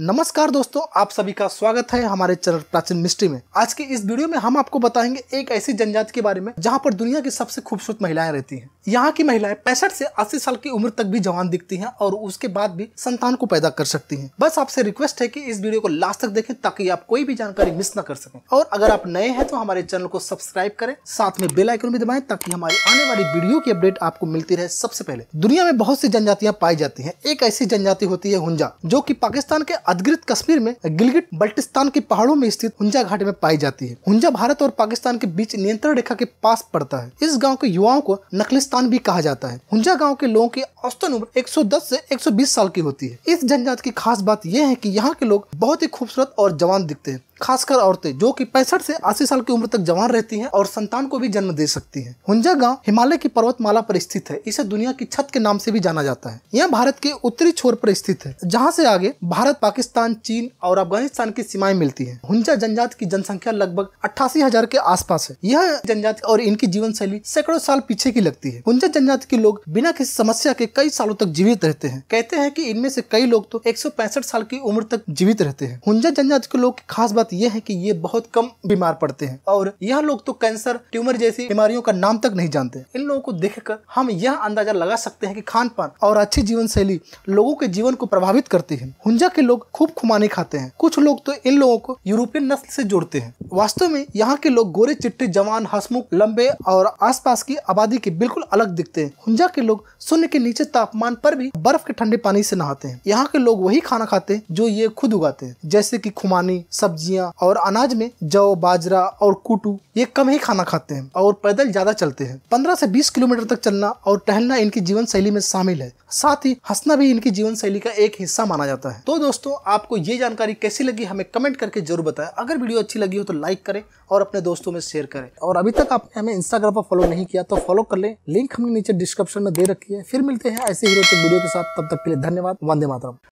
नमस्कार दोस्तों आप सभी का स्वागत है हमारे चैनल प्राचीन मिस्ट्री में आज के इस वीडियो में हम आपको बताएंगे एक ऐसी जनजाति के बारे में जहां पर दुनिया की सबसे खूबसूरत महिलाएं रहती हैं यहाँ की महिलाएं पैंसठ से अस्सी साल की उम्र तक भी जवान दिखती हैं और उसके बाद भी संतान को पैदा कर सकती है बस आपसे रिक्वेस्ट है की इस वीडियो को लास्ट तक देखें ताकि आप कोई भी जानकारी मिस न कर सकें और अगर आप नए हैं तो हमारे चैनल को सब्सक्राइब करें साथ में बेलाइकन भी दबाए ताकि हमारी आने वाली वीडियो की अपडेट आपको मिलती रहे सबसे पहले दुनिया में बहुत सी जनजातियां पाई जाती है एक ऐसी जनजाति होती है हुंजा जो की पाकिस्तान के अधिकृत कश्मीर में गिलगिट बल्टिस्तान के पहाड़ों में स्थित हुंजा घाट में पाई जाती है हुंजा भारत और पाकिस्तान के बीच नियंत्रण रेखा के पास पड़ता है इस गाँव के युवाओं को नखलिस्तान भी कहा जाता है हुंजा गाँव के लोगों की औसतन उम्र एक से 120 साल की होती है इस जनजाति की खास बात यह है की यहाँ के लोग बहुत ही खूबसूरत और जवान दिखते हैं खासकर औरतें जो कि पैंसठ से अस्सी साल की उम्र तक जवान रहती हैं और संतान को भी जन्म दे सकती हैं। हुंजा गांव हिमालय की पर्वतमाला पर स्थित है इसे दुनिया की छत के नाम से भी जाना जाता है यह भारत के उत्तरी छोर पर स्थित है जहां से आगे भारत पाकिस्तान चीन और अफगानिस्तान की सीमाएं मिलती है हुंजा जनजाति की जनसंख्या लगभग अट्ठासी हजार के आस है यह जनजाति और इनकी जीवन शैली सैकड़ों साल पीछे की लगती है हुंजा जनजाति के लोग बिना किसी समस्या के कई सालों तक जीवित रहते हैं कहते हैं की इनमें से कई लोग तो एक साल की उम्र तक जीवित रहते हैं हुंजा जनजाति के लोग की खास बात बात यह है कि ये बहुत कम बीमार पड़ते हैं और यह लोग तो कैंसर ट्यूमर जैसी बीमारियों का नाम तक नहीं जानते इन लोगों को देख हम यह अंदाजा लगा सकते हैं कि खान पान और अच्छी जीवन शैली लोगों के जीवन को प्रभावित करती है हुंजा के लोग खूब खुमानी खाते हैं कुछ लोग तो इन लोगों को यूरोपियन नस्ल से जोड़ते हैं वास्तव में यहाँ के लोग गोरे चिट्टे जवान हसमुख लंबे और आसपास की आबादी के बिल्कुल अलग दिखते हैं हुंजा के लोग शून्य के नीचे तापमान पर भी बर्फ के ठंडे पानी से नहाते हैं यहाँ के लोग वही खाना खाते हैं जो ये खुद उगाते हैं जैसे की खुमानी सब्जियां सब्जियां और अनाज में जौ बाजरा और कुटू ये कम ही खाना खाते हैं और पैदल ज्यादा चलते हैं पंद्रह से बीस किलोमीटर तक चलना और टहलना इनकी जीवन शैली में शामिल है साथ ही हंसना भी इनकी जीवन शैली का एक हिस्सा माना जाता है तो दोस्तों आपको ये जानकारी कैसी लगी हमें कमेंट करके जरूर बताएं अगर वीडियो अच्छी लगी हो तो लाइक करें और अपने दोस्तों में शेयर करें और अभी तक आपने हमें इंस्टाग्राम पर फॉलो नहीं किया तो फॉलो कर लें लिंक हमने नीचे डिस्क्रिप्शन में दे रखी है फिर मिलते हैं ऐसे हीरो वीडियो के साथ तब तक के लिए धन्यवाद वंदे मातरम